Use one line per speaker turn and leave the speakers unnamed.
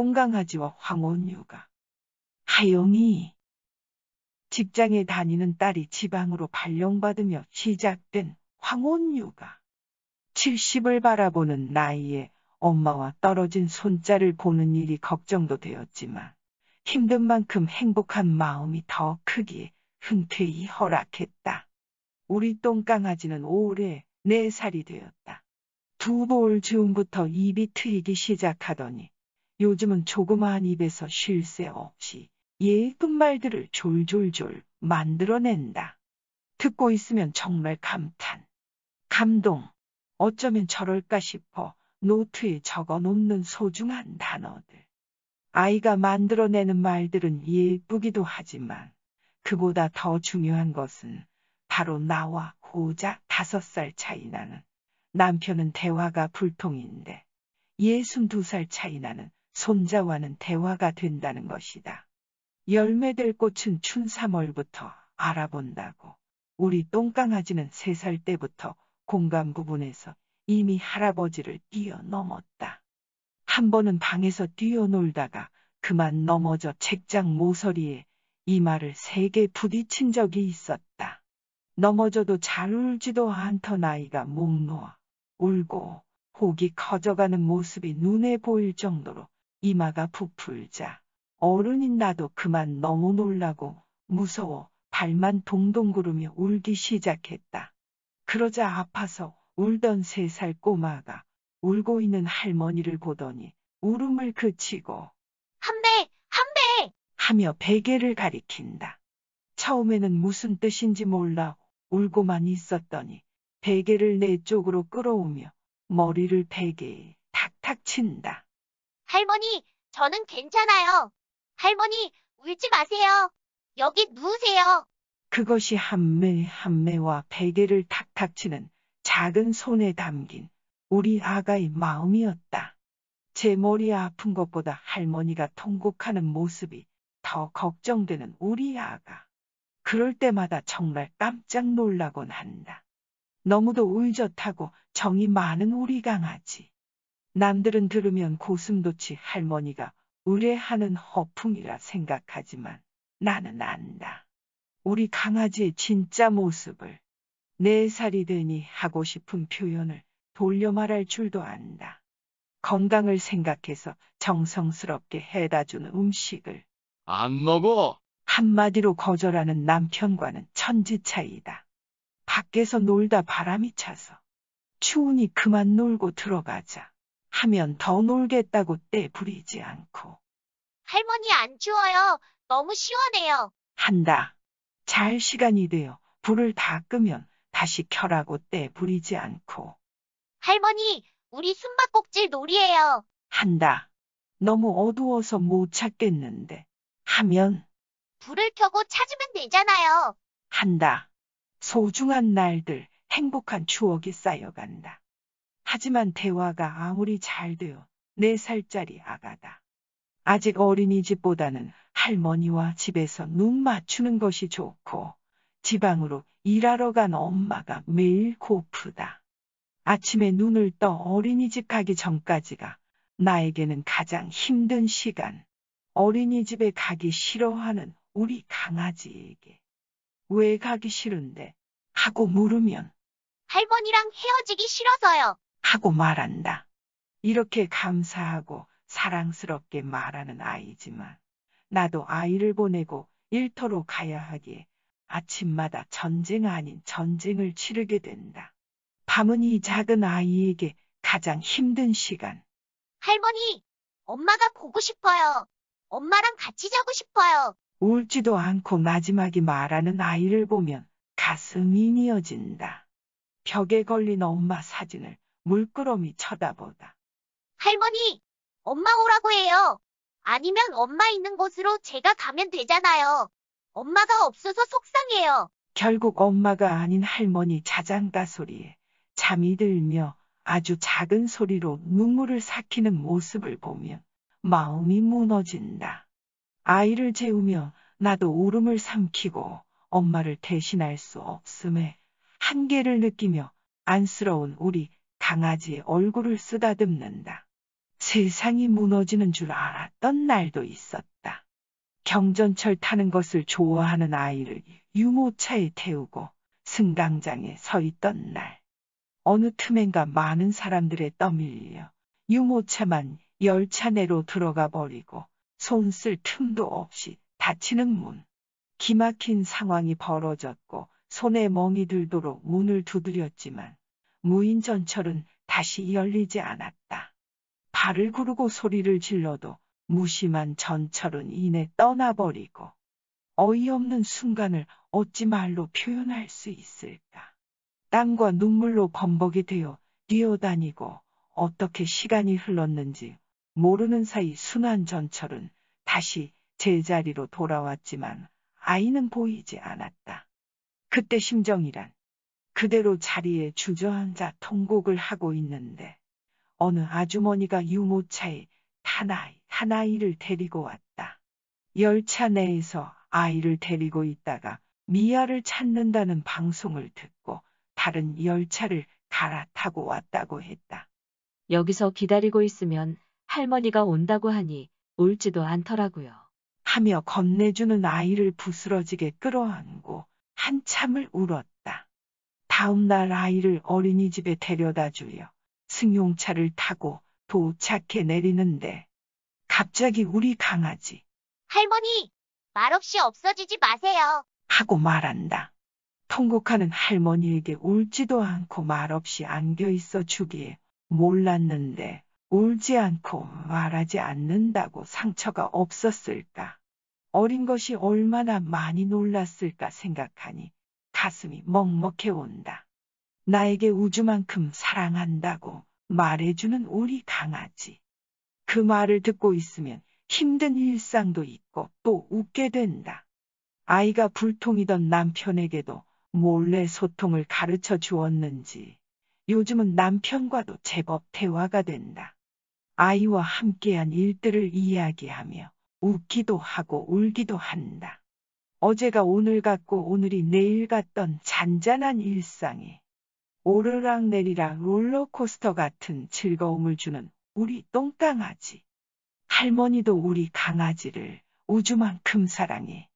똥강아지와 황혼녀가 하영이 직장에 다니는 딸이 지방으로 발령받으며 시작된 황혼녀가 70을 바라보는 나이에 엄마와 떨어진 손자를 보는 일이 걱정도 되었지만 힘든 만큼 행복한 마음이 더 크기에 흔쾌히 허락했다. 우리 똥강아지는 올해 4살이 되었다. 두볼 즈음부터 입이 트이기 시작하더니 요즘은 조그마한 입에서 쉴 새 없이 예쁜말들을 졸졸졸 만들어낸다. 듣고 있으면 정말 감탄, 감동, 어쩌면 저럴까 싶어 노트에 적어놓는 소중한 단어들. 아이가 만들어내는 말들은 예쁘기도 하지만 그보다 더 중요한 것은 바로 나와 고작 다섯 살 차이 나는 남편은 대화가 불통인데 예순 두 살 차이 나는 손자와는 대화가 된다는 것이다. 열매될 꽃은 춘 3월부터 알아본다고. 우리 똥강아지는 3살 때부터 공간 부분에서 이미 할아버지를 뛰어넘었다. 한 번은 방에서 뛰어놀다가 그만 넘어져 책장 모서리에 이마를 세개 부딪힌 적이 있었다. 넘어져도 잘 울지도 않던 아이가 목 놓아 울고 혹이 커져가는 모습이 눈에 보일 정도로 이마가 부풀자 어른인 나도 그만 너무 놀라고 무서워 발만 동동 구르며 울기 시작했다. 그러자 아파서 울던 세 살 꼬마가 울고 있는 할머니를 보더니 울음을 그치고 한배! 한배! 하며 베개를 가리킨다. 처음에는 무슨 뜻인지 몰라 울고만 있었더니 베개를 내 쪽으로 끌어오며 머리를 베개에 탁탁 친다.
할머니, 저는 괜찮아요. 할머니, 울지
마세요. 여기 누우세요. 그것이 한매 한매와 베개를 탁탁 치는 작은 손에 담긴 우리 아가의 마음이었다. 제 머리 아픈 것보다 할머니가 통곡하는 모습이 더 걱정되는 우리 아가. 그럴 때마다 정말 깜짝 놀라곤 한다. 너무도 울젓하고 정이 많은 우리 강아지. 남들은 들으면 고슴도치 할머니가 의뢰하는 허풍이라 생각하지만 나는 안다. 우리 강아지의 진짜 모습을 네 살이 되니 하고 싶은 표현을 돌려 말할 줄도 안다. 건강을 생각해서 정성스럽게 해다주는 음식을 안 먹어. 한마디로 거절하는 남편과는 천지 차이다. 밖에서 놀다 바람이 차서 추우니 그만 놀고 들어가자. 하면 더 놀겠다고 때 부리지 않고
할머니 안 추워요. 너무 시원해요.
한다. 잘 시간이 되어 불을 다 끄면 다시 켜라고 때 부리지 않고 할머니, 우리 숨바꼭질 놀이에요. 한다. 너무 어두워서 못 찾겠는데 하면 불을 켜고 찾으면 되잖아요. 한다. 소중한 날들, 행복한 추억이 쌓여간다. 하지만 대화가 아무리 잘 되어 네살짜리 아가다. 아직 어린이집보다는 할머니와 집에서 눈 맞추는 것이 좋고 지방으로 일하러 간 엄마가 매일 고프다. 아침에 눈을 떠 어린이집 가기 전까지가 나에게는 가장 힘든 시간. 어린이집에 가기 싫어하는 우리 강아지에게. 왜 가기 싫은데? 하고 물으면 할머니랑 헤어지기 싫어서요. 하고 말한다. 이렇게 감사하고 사랑스럽게 말하는 아이지만 나도 아이를 보내고 일터로 가야 하기에 아침마다 전쟁 아닌 전쟁을 치르게 된다. 밤은 이 작은 아이에게 가장 힘든 시간.
할머니, 엄마가 보고 싶어요. 엄마랑 같이 자고 싶어요.
울지도 않고 마지막에 말하는 아이를 보면 가슴이 미어진다. 벽에 걸린 엄마 사진을 물끄러미 쳐다보다.
할머니, 엄마 오라고 해요. 아니면 엄마 있는 곳으로 제가 가면 되잖아요. 엄마가 없어서 속상해요.
결국 엄마가 아닌 할머니 자장가 소리에 잠이 들며 아주 작은 소리로 눈물을 삭히는 모습을 보면 마음이 무너진다. 아이를 재우며 나도 울음을 삼키고 엄마를 대신할 수 없음에 한계를 느끼며 안쓰러운 우리 강아지 의 얼굴을 쓰다듬는다. 세상이 무너지는 줄 알았던 날도 있었다. 경전철 타는 것을 좋아하는 아이를 유모차에 태우고 승강장에 서 있던 날. 어느 틈엔가 많은 사람들의 떠밀려 유모차만 열차 내로 들어가 버리고 손 쓸 틈도 없이 닫히는 문. 기막힌 상황이 벌어졌고 손에 멍이 들도록 문을 두드렸지만 무인 전철은 다시 열리지 않았다. 발을 구르고 소리를 질러도 무심한 전철은 이내 떠나버리고 어이없는 순간을 어찌 말로 표현할 수 있을까. 땅과 눈물로 범벅이 되어 뛰어다니고 어떻게 시간이 흘렀는지 모르는 사이 순환 전철은 다시 제자리로 돌아왔지만 아이는 보이지 않았다. 그때 심정이란 그대로 자리에 주저앉아 통곡을 하고 있는데 어느 아주머니가 유모차에 한 아이, 한 아이를 데리고 왔다. 열차 내에서 아이를 데리고 있다가 미아를 찾는다는 방송을 듣고 다른 열차를 갈아타고 왔다고 했다. 여기서 기다리고 있으면 할머니가 온다고 하니 올지도 않더라고요. 하며 겁내주는 아이를 부스러지게 끌어안고 한참을 울었다. 다음날 아이를 어린이집에 데려다 주려 승용차를 타고 도착해 내리는데 갑자기 우리 강아지
할머니, 말없이 없어지지 마세요.
하고 말한다. 통곡하는 할머니에게 울지도 않고 말없이 안겨 있어 주기에 몰랐는데 울지 않고 말하지 않는다고 상처가 없었을까. 어린 것이 얼마나 많이 놀랐을까 생각하니 가슴이 먹먹해 온다. 나에게 우주만큼 사랑한다고 말해주는 우리 강아지. 그 말을 듣고 있으면 힘든 일상도 있고 또 웃게 된다. 아이가 불통이던 남편에게도 몰래 소통을 가르쳐 주었는지 요즘은 남편과도 제법 대화가 된다. 아이와 함께한 일들을 이야기하며 웃기도 하고 울기도 한다. 어제가 오늘 같고 오늘이 내일 같던 잔잔한 일상이 오르락 내리락 롤러코스터 같은 즐거움을 주는 우리 똥강아지. 할머니도 우리 강아지를 우주만큼 사랑해.